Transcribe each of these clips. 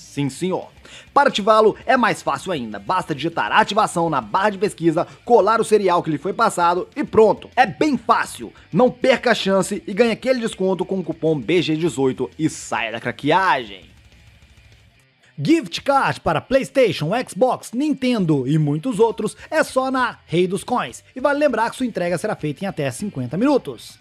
Sim, senhor. Para ativá-lo é mais fácil ainda, basta digitar ativação na barra de pesquisa, colar o serial que lhe foi passado e pronto. É bem fácil. Não perca a chance e ganhe aquele desconto com o cupom BG18 e saia da craqueagem. Gift card para PlayStation, Xbox, Nintendo e muitos outros é só na Rei dos Coins. E vale lembrar que sua entrega será feita em até 50 minutos.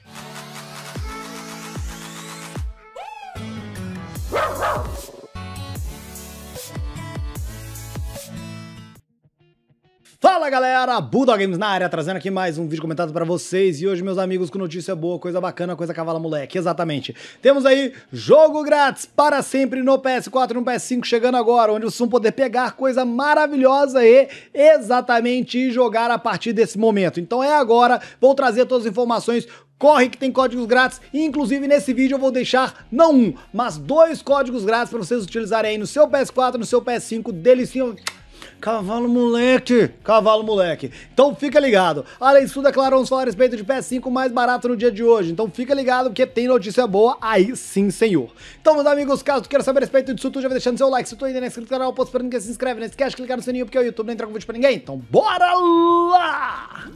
galera, Budogames Games na área, trazendo aqui mais um vídeo comentado para vocês e hoje meus amigos com notícia boa, coisa bacana, coisa cavala moleque, exatamente. Temos aí jogo grátis para sempre no PS4 e no PS5 chegando agora, onde vocês vão poder pegar coisa maravilhosa e exatamente jogar a partir desse momento. Então é agora, vou trazer todas as informações Corre que tem códigos grátis, e inclusive nesse vídeo eu vou deixar não um, mas dois códigos grátis para vocês utilizarem aí no seu PS4, no seu PS5, delicinho Cavalo moleque, cavalo moleque. Então fica ligado. Além disso, declarou é falar a respeito de PS5 mais barato no dia de hoje. Então fica ligado que tem notícia boa aí sim, senhor. Então, meus amigos, caso tu queira saber a respeito disso tu já vai deixando seu like. Se tu ainda não é inscrito no canal, posso esperando que se inscreve. Não esquece de clicar no sininho porque o YouTube não entrega com vídeo pra ninguém. Então bora lá!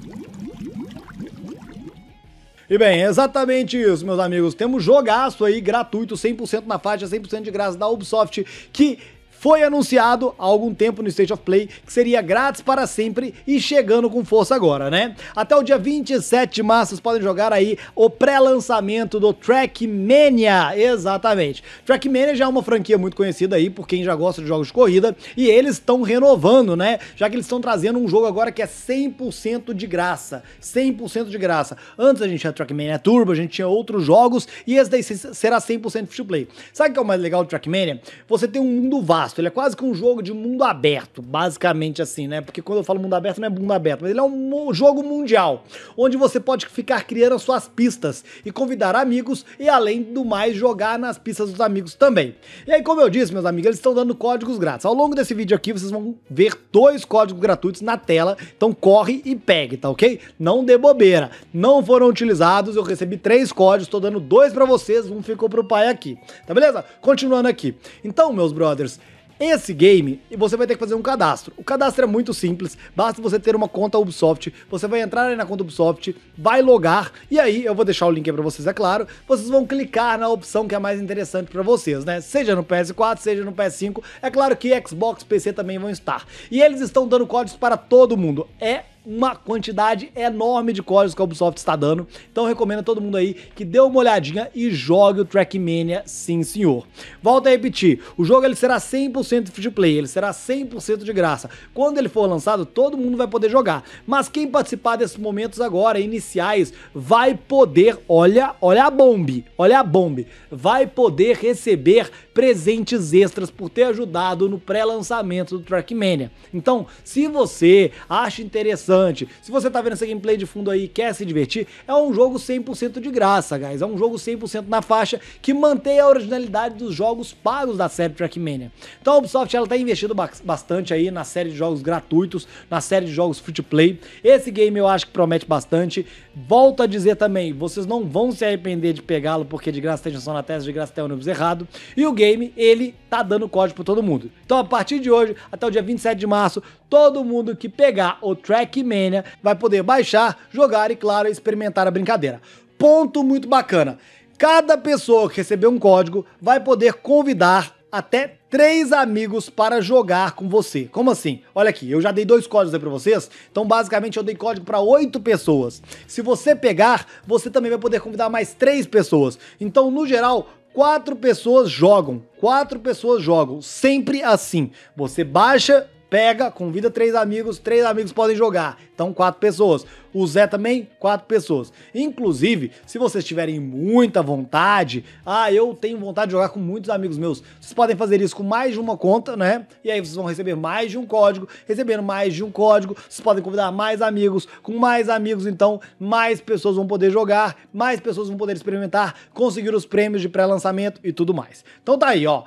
E bem, exatamente isso, meus amigos. Temos jogaço aí gratuito, 100% na faixa, 100% de graça da Ubisoft, que foi anunciado há algum tempo no State of Play que seria grátis para sempre e chegando com força agora, né? Até o dia 27 de março vocês podem jogar aí o pré-lançamento do Trackmania, exatamente. Trackmania já é uma franquia muito conhecida aí por quem já gosta de jogos de corrida e eles estão renovando, né? Já que eles estão trazendo um jogo agora que é 100% de graça, 100% de graça. Antes a gente tinha Trackmania Turbo, a gente tinha outros jogos e esse daí será 100% free to play. Sabe o que é o mais legal do Trackmania? Você tem um mundo vasto vasto, ele é quase que um jogo de mundo aberto, basicamente assim, né? Porque quando eu falo mundo aberto, não é mundo aberto, mas ele é um jogo mundial, onde você pode ficar criando suas pistas e convidar amigos e, além do mais, jogar nas pistas dos amigos também. E aí, como eu disse, meus amigos, eles estão dando códigos grátis. Ao longo desse vídeo aqui, vocês vão ver dois códigos gratuitos na tela, então corre e pegue, tá ok? Não dê bobeira, não foram utilizados, eu recebi três códigos, tô dando dois para vocês, um ficou pro pai aqui, tá beleza? Continuando aqui. Então, meus brothers, esse game, você vai ter que fazer um cadastro. O cadastro é muito simples, basta você ter uma conta Ubisoft. Você vai entrar aí na conta Ubisoft, vai logar, e aí eu vou deixar o link aí pra vocês, é claro. Vocês vão clicar na opção que é mais interessante pra vocês, né? Seja no PS4, seja no PS5. É claro que Xbox, PC também vão estar. E eles estão dando códigos para todo mundo. É uma quantidade enorme de códigos que a Ubisoft está dando. Então recomendo a todo mundo aí que dê uma olhadinha e jogue o Trackmania, sim senhor. Volto a repetir, o jogo ele será 100% free to play, ele será 100% de graça. Quando ele for lançado, todo mundo vai poder jogar. Mas quem participar desses momentos agora, iniciais, vai poder, olha, olha a bombe, olha a bombe, vai poder receber presentes extras por ter ajudado no pré-lançamento do Trackmania. Então, se você acha interessante interessante. Se você tá vendo essa gameplay de fundo aí e quer se divertir, é um jogo 100% de graça, guys. É um jogo 100% na faixa que mantém a originalidade dos jogos pagos da série Trackmania. Então a Ubisoft ela tá investindo bastante aí na série de jogos gratuitos, na série de jogos free to play. Esse game eu acho que promete bastante. Volto a dizer também, vocês não vão se arrepender de pegá-lo porque de graça tem só na testa, de graça tem ônibus errado. E o game, ele tá dando código para todo mundo. Então a partir de hoje, até o dia 27 de março, todo mundo que pegar o Track mania vai poder baixar, jogar e, claro, experimentar a brincadeira. Ponto muito bacana. Cada pessoa que receber um código vai poder convidar até três amigos para jogar com você. Como assim? Olha aqui, eu já dei dois códigos aí para vocês, então basicamente eu dei código para oito pessoas. Se você pegar, você também vai poder convidar mais três pessoas. Então, no geral, quatro pessoas jogam, quatro pessoas jogam, sempre assim. Você baixa pega, convida três amigos, três amigos podem jogar. Então, quatro pessoas. O Zé também, quatro pessoas. Inclusive, se vocês tiverem muita vontade, ah, eu tenho vontade de jogar com muitos amigos meus. Vocês podem fazer isso com mais de uma conta, né? E aí vocês vão receber mais de um código, recebendo mais de um código, vocês podem convidar mais amigos, com mais amigos, então mais pessoas vão poder jogar, mais pessoas vão poder experimentar, conseguir os prêmios de pré-lançamento e tudo mais. Então tá aí, ó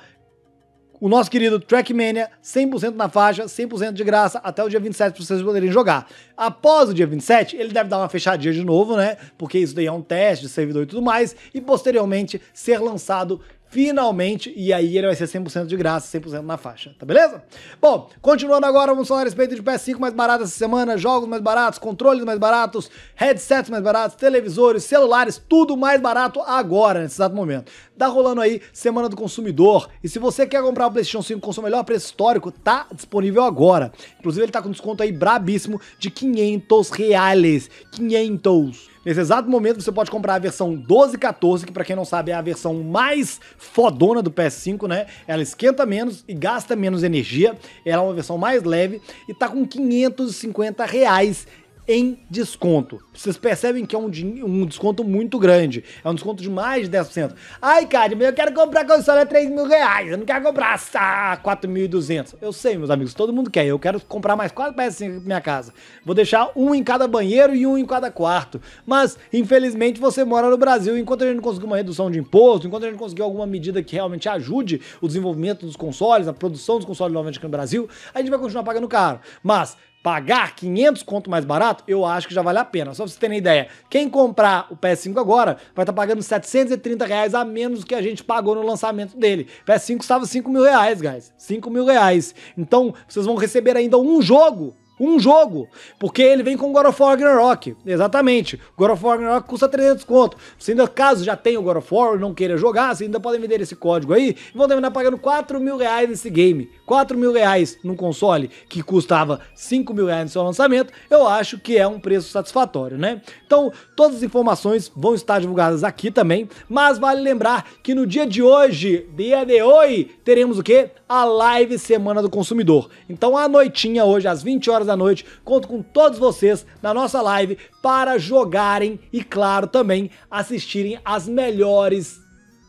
o nosso querido Trackmania 100% na faixa, 100% de graça até o dia 27 para vocês poderem jogar. Após o dia 27, ele deve dar uma fechadinha de novo, né? Porque isso daí é um teste de servidor e tudo mais, e posteriormente ser lançado finalmente, e aí ele vai ser 100% de graça, 100% na faixa, tá beleza? Bom, continuando agora, vamos falar a respeito de PS5 mais barato essa semana, jogos mais baratos, controles mais baratos, headsets mais baratos, televisores, celulares, tudo mais barato agora, nesse exato momento. Tá rolando aí Semana do Consumidor, e se você quer comprar o PlayStation 5 com seu melhor preço histórico, tá disponível agora. Inclusive ele tá com desconto aí brabíssimo de 500 reais, 500 Nesse exato momento você pode comprar a versão 1214, que para quem não sabe é a versão mais fodona do PS5, né? Ela esquenta menos e gasta menos energia, ela é uma versão mais leve e tá com 550 reais em desconto. Vocês percebem que é um, um, desconto muito grande. É um desconto de mais de 10%. Ai, cara, eu quero comprar console a 3 mil reais. Eu não quero comprar a 4.200. Eu sei, meus amigos, todo mundo quer. Eu quero comprar mais quatro peças em minha casa. Vou deixar um em cada banheiro e um em cada quarto. Mas, infelizmente, você mora no Brasil. Enquanto a gente não conseguir uma redução de imposto, enquanto a gente conseguir alguma medida que realmente ajude o desenvolvimento dos consoles, a produção dos consoles novamente aqui no Brasil, a gente vai continuar pagando caro. Mas, pagar 500 conto mais barato, eu acho que já vale a pena. Só pra vocês terem ideia, quem comprar o PS5 agora vai estar tá pagando 730 reais a menos do que a gente pagou no lançamento dele. PS5 estava 5 mil reais, guys. 5 mil reais. Então, vocês vão receber ainda um jogo um jogo, porque ele vem com God of War Ragnarok, exatamente. God of War Ragnarok custa 300 conto. Se ainda caso já tenha o God of War e não queira jogar, vocês ainda podem vender esse código aí e vão terminar pagando 4 mil reais nesse game. 4 mil reais num console que custava 5 mil reais no seu lançamento, eu acho que é um preço satisfatório, né? Então, todas as informações vão estar divulgadas aqui também, mas vale lembrar que no dia de hoje, dia de hoje, teremos o que? A live Semana do Consumidor. Então, à noitinha hoje, às 20 horas horas da noite. Conto com todos vocês na nossa live para jogarem e, claro, também assistirem as melhores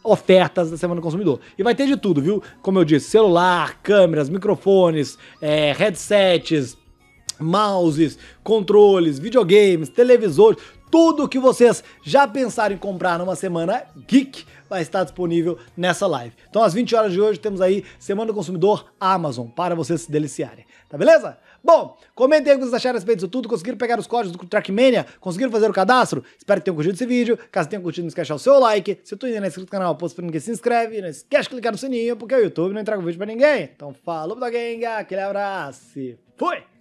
ofertas da Semana do Consumidor. E vai ter de tudo, viu? Como eu disse, celular, câmeras, microfones, é, headsets, mouses, controles, videogames, televisores, tudo que vocês já pensaram em comprar numa semana geek vai estar disponível nessa live. Então, às 20 horas de hoje, temos aí Semana do Consumidor Amazon para vocês se deliciarem. Tá beleza? Bom, comentem o que vocês acharam a respeito disso tudo. Conseguiram pegar os códigos do Trackmania? Conseguiram fazer o cadastro? Espero que tenham curtido esse vídeo. Caso tenham curtido, não esqueça o seu like. Se tu ainda não é inscrito no canal, posto pra ninguém se inscreve. Não esquece de clicar no sininho, porque o YouTube não entrega o vídeo pra ninguém. Então, falou da Genga, aquele abraço e fui!